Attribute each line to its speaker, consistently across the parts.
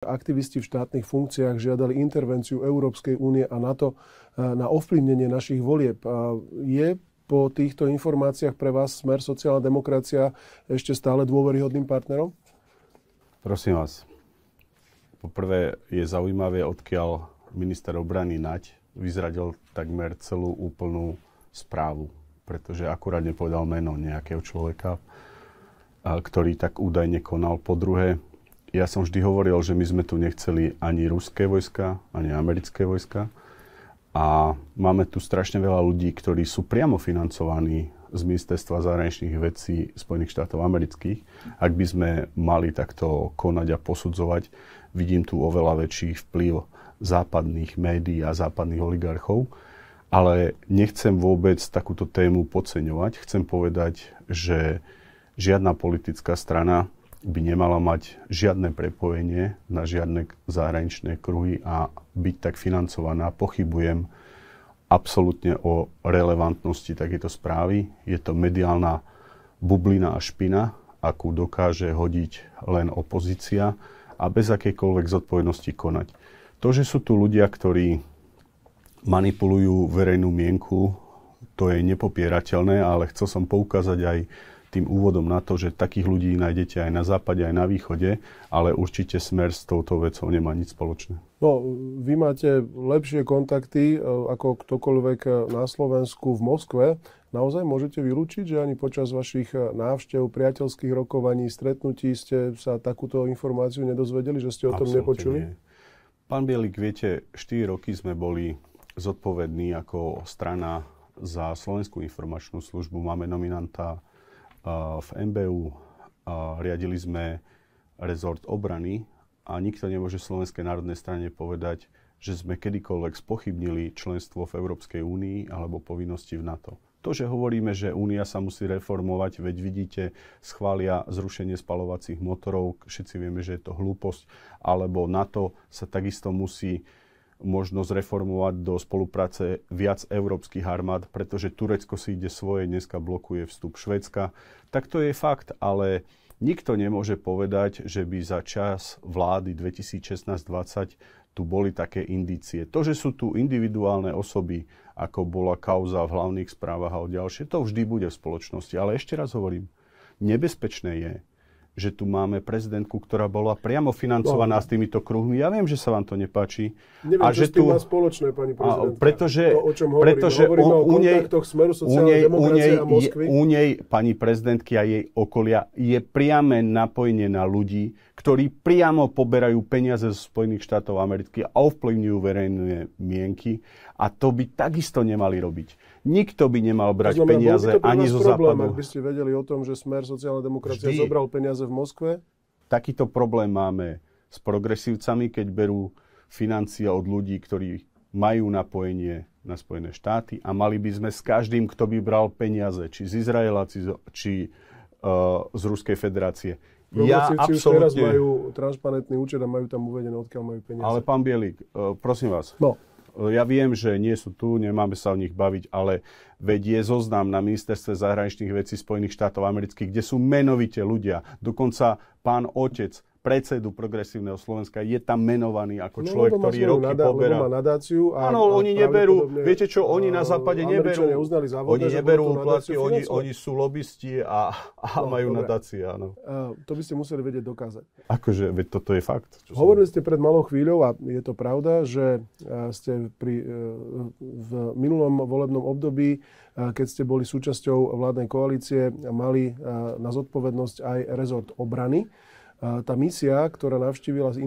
Speaker 1: Aktivisti v štátnych funkciách žiadali intervenciu Európskej únie a NATO e, na ovplyvnenie našich volieb. Je po týchto informáciách pre vás smer sociálna demokracia ešte stále dôveryhodným partnerom?
Speaker 2: Prosím vás, poprvé je zaujímavé, odkiaľ minister obrany Naď vyzradil takmer celú úplnú správu, pretože akurát nepovedal meno nejakého človeka, ktorý tak údajne konal. Po druhé, ja som vždy hovoril, že my sme tu nechceli ani ruské vojska, ani americké vojska. A máme tu strašne veľa ľudí, ktorí sú priamo financovaní z Ministerstva zahraničných vecí Spojených štátov amerických. Ak by sme mali takto konať a posudzovať, vidím tu oveľa väčší vplyv západných médií a západných oligarchov. Ale nechcem vôbec takúto tému podceňovať. Chcem povedať, že žiadna politická strana by nemala mať žiadne prepojenie na žiadne zahraničné kruhy a byť tak financovaná. Pochybujem absolútne o relevantnosti takéto správy. Je to mediálna bublina a špina, akú dokáže hodiť len opozícia a bez akejkoľvek zodpovednosti konať. To, že sú tu ľudia, ktorí manipulujú verejnú mienku, to je nepopierateľné, ale chcel som poukázať aj tým úvodom na to, že takých ľudí nájdete aj na západe, aj na východe, ale určite smer s touto vecou nemá nič spoločné.
Speaker 1: No, vy máte lepšie kontakty e, ako ktokoľvek e, na Slovensku v Moskve. Naozaj môžete vylúčiť, že ani počas vašich e, návštev, priateľských rokovaní, stretnutí ste sa takúto informáciu nedozvedeli, že ste o tom Absolutne nepočuli?
Speaker 2: Nie. Pán Bielik, viete, 4 roky sme boli zodpovední ako strana za Slovenskú informačnú službu. Máme nominanta v MBU riadili sme rezort obrany a nikto nemôže Slovenskej národnej strane povedať, že sme kedykoľvek spochybnili členstvo v Európskej únii alebo povinnosti v NATO. To, že hovoríme, že Únia sa musí reformovať, veď vidíte, schvália zrušenie spalovacích motorov, všetci vieme, že je to hlúposť, alebo NATO sa takisto musí možno zreformovať do spolupráce viac európskych armád, pretože Turecko si ide svoje, dneska blokuje vstup Švedska. Tak to je fakt, ale nikto nemôže povedať, že by za čas vlády 2016-2020 tu boli také indície. To, že sú tu individuálne osoby, ako bola kauza v hlavných správach a o ďalšie, to vždy bude v spoločnosti. Ale ešte raz hovorím, nebezpečné je, že tu máme prezidentku, ktorá bola priamo financovaná no. s týmito kruhmi. Ja viem, že sa vám to nepáči. Neviem, a čo že s tým tu... má
Speaker 1: spoločné, pani prezidentka. A, pretože, to, o čom hovorím. Pretože hovoríme o, u nej, smeru u nej, u nej, a Moskvy. Je, u
Speaker 2: nej, pani prezidentky a jej okolia je priame napojenie na ľudí, ktorí priamo poberajú peniaze zo Spojených štátov amerických a ovplyvňujú verejné mienky a to by takisto nemali robiť. Nikto by nemal brať znamená, peniaze by ani zo problém, západu.
Speaker 1: Ak by ste vedeli o tom, že Smer sociálna demokracia Vždy. zobral peniaze v Moskve?
Speaker 2: Takýto problém máme s progresívcami, keď berú financie od ľudí, ktorí majú napojenie na Spojené štáty a mali by sme s každým, kto by bral peniaze, či z Izraela, či z, či, uh, z Ruskej federácie ja absolútne... teraz majú
Speaker 1: transparentný účet a majú tam uvedené, odkiaľ majú peniaze. Ale
Speaker 2: pán Bielik, e, prosím vás. No. E, ja viem, že nie sú tu, nemáme sa o nich baviť, ale vedie zoznam na ministerstve zahraničných vecí Spojených štátov amerických, kde sú menovite ľudia. Dokonca pán otec predsedu Progresívneho Slovenska, je tam menovaný ako no, človek, no, ktorý roky nadá, poberá. Má nadáciu a, Áno, oni neberú, viete čo, oni na západe neberú, závodne, oni neberú úplatky, oni, oni sú lobbysti a, a
Speaker 1: no, majú dobre. nadácie, áno. Uh, to by ste museli vedieť dokázať.
Speaker 2: Akože, veď toto je fakt.
Speaker 1: Čo Hovorili som... ste pred malou chvíľou a je to pravda, že e, ste pri, e, v minulom volebnom období e, keď ste boli súčasťou vládnej koalície, mali na zodpovednosť aj rezort obrany. Tá misia, ktorá navštívila e,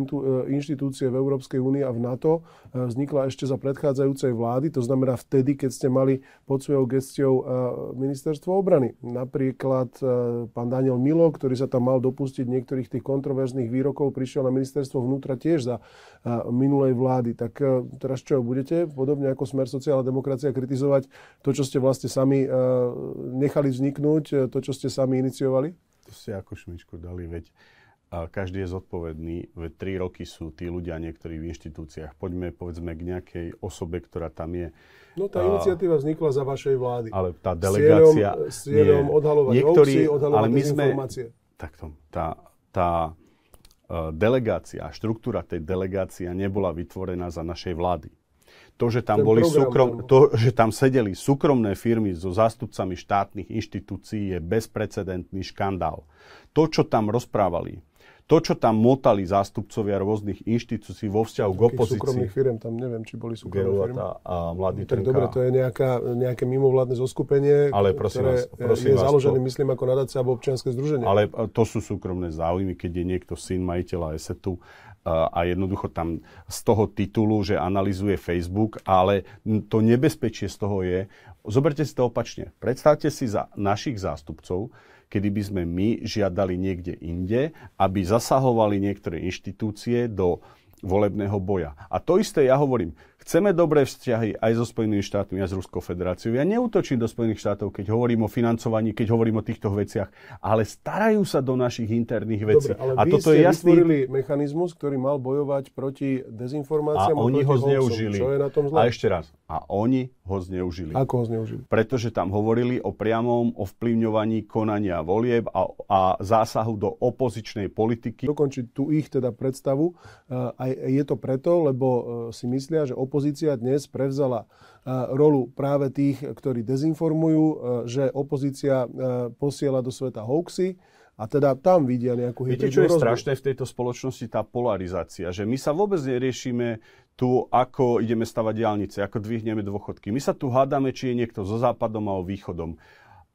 Speaker 1: inštitúcie v Európskej únii a v NATO, e, vznikla ešte za predchádzajúcej vlády, to znamená vtedy, keď ste mali pod svojou gestiou e, ministerstvo obrany. Napríklad pán Daniel Milo, ktorý sa tam mal dopustiť niektorých tých kontroverzných výrokov, prišiel na ministerstvo vnútra tiež za minulej vlády. Tak teraz čo, budete podobne ako Smer sociálna demokracia kritizovať to, čo ste vlastne sami nechali vzniknúť, to, čo ste sami iniciovali?
Speaker 2: To ste ako šmičku dali, veď a každý je zodpovedný, Ve tri roky sú tí ľudia niektorí v inštitúciách. Poďme povedzme k nejakej osobe, ktorá tam je. No tá iniciatíva
Speaker 1: vznikla za vašej vlády. Ale tá delegácia... S cieľom, odhalovať niektorí, hoaxy, odhalovať ale my sme,
Speaker 2: Takto, tá, tá e, delegácia, štruktúra tej delegácia nebola vytvorená za našej vlády. To, že tam, boli program, súkrom, to, že tam sedeli súkromné firmy so zástupcami štátnych inštitúcií je bezprecedentný škandál. To, čo tam rozprávali, to, čo tam motali zástupcovia rôznych inštitúcií vo vzťahu k opozícii. súkromných
Speaker 1: firm, tam neviem, či boli súkromné firmy. A mladý no, tak dobre, to je nejaká, nejaké mimovládne zoskupenie, Ale prosím ktoré vás, prosím je vás, založené,
Speaker 2: to... myslím, ako nadácia alebo občianske združenie. Ale e, to sú súkromné záujmy, keď je niekto syn majiteľa ESETu e, a jednoducho tam z toho titulu, že analizuje Facebook, ale to nebezpečie z toho je, Zoberte si to opačne. Predstavte si za našich zástupcov, kedy by sme my žiadali niekde inde, aby zasahovali niektoré inštitúcie do volebného boja. A to isté ja hovorím. Chceme dobré vzťahy aj so Spojenými štátmi a s Ruskou federáciou. Ja neútočím do Spojených štátov, keď hovorím o financovaní, keď hovorím o týchto veciach, ale starajú sa do našich interných vecí. Dobre, ale a vy toto ste je jasný... vytvorili
Speaker 1: mechanizmus, ktorý mal bojovať proti dezinformáciám a, a oni ho zneužili. Čo je na tom A ešte
Speaker 2: raz. A oni ho zneužili. Ako ho zneužili? Pretože tam hovorili o priamom ovplyvňovaní konania volieb a, a zásahu do opozičnej politiky. Dokončiť tu ich teda predstavu. E,
Speaker 1: a je to preto, lebo e, si myslia, že opozičná opozícia dnes prevzala e, rolu práve tých, ktorí dezinformujú, e, že opozícia e, posiela do sveta hoaxy, a teda tam vidia nejakú Viete, čo je rozvoj?
Speaker 2: strašné v tejto spoločnosti? Tá polarizácia, že my sa vôbec neriešime tu, ako ideme stavať diálnice, ako dvihneme dôchodky. My sa tu hádame, či je niekto so západom a východom.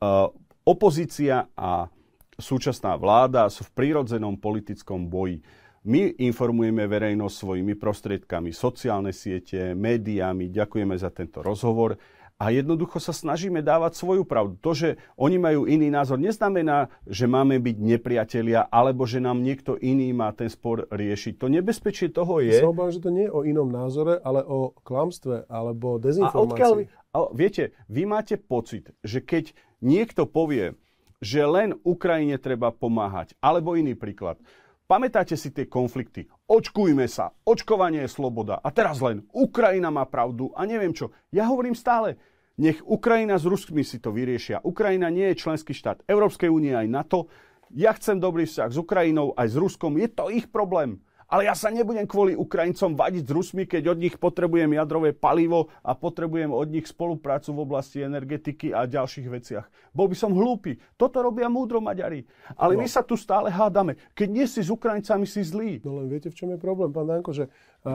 Speaker 2: Uh, opozícia a súčasná vláda sú v prírodzenom politickom boji. My informujeme verejnosť svojimi prostriedkami, sociálne siete, médiami. Ďakujeme za tento rozhovor. A jednoducho sa snažíme dávať svoju pravdu. To, že oni majú iný názor, neznamená, že máme byť nepriatelia, alebo že nám niekto iný má ten spor riešiť. To nebezpečie toho je... Ja
Speaker 1: obávam, že to nie je o inom názore, ale o klamstve, alebo dezinformácii.
Speaker 2: A odkiaľ... A viete, vy máte pocit, že keď niekto povie, že len Ukrajine treba pomáhať, alebo iný príklad, Pamätáte si tie konflikty? Očkujme sa, očkovanie je sloboda. A teraz len Ukrajina má pravdu a neviem čo. Ja hovorím stále, nech Ukrajina s Ruskmi si to vyriešia. Ukrajina nie je členský štát Európskej únie aj NATO. Ja chcem dobrý vzťah s Ukrajinou aj s Ruskom. Je to ich problém. Ale ja sa nebudem kvôli Ukrajincom vadiť s Rusmi, keď od nich potrebujem jadrové palivo a potrebujem od nich spoluprácu v oblasti energetiky a ďalších veciach. Bol by som hlúpy. Toto robia múdro Maďari. Ale no. my sa tu stále hádame. Keď nie si s Ukrajincami, si zlý. No len viete, v čom je problém, pán
Speaker 1: Danko, že, a, a,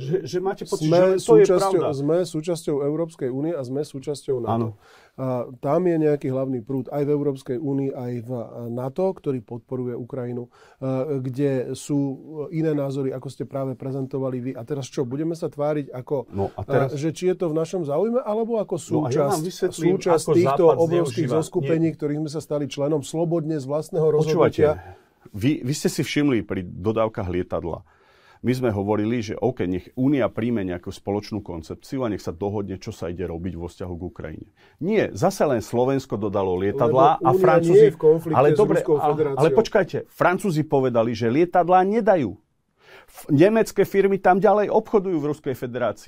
Speaker 1: že, že máte pocit, sme že to je pravda. Sme súčasťou Európskej únie a sme súčasťou NATO. Ano tam je nejaký hlavný prúd aj v Európskej únii, aj v NATO, ktorý podporuje Ukrajinu, kde sú e, iné názory, ako ste práve prezentovali vy. A teraz čo, budeme sa tváriť ako, no a teraz... že či je to v našom záujme, alebo ako no súčasť, no ja súčasť týchto obrovských zneužíva. zoskupení, Nie. ktorých sme sa stali členom slobodne z vlastného rozhodnutia.
Speaker 2: vy, vy ste si všimli pri dodávkach lietadla, my sme hovorili, že OK, nech Únia príjme nejakú spoločnú koncepciu a nech sa dohodne, čo sa ide robiť vo vzťahu k Ukrajine. Nie, zase len Slovensko dodalo lietadlá a Únia Francúzi... ale, dobre, ale, ale počkajte, Francúzi povedali, že lietadlá nedajú. Nemecké firmy tam ďalej obchodujú v Ruskej federácii.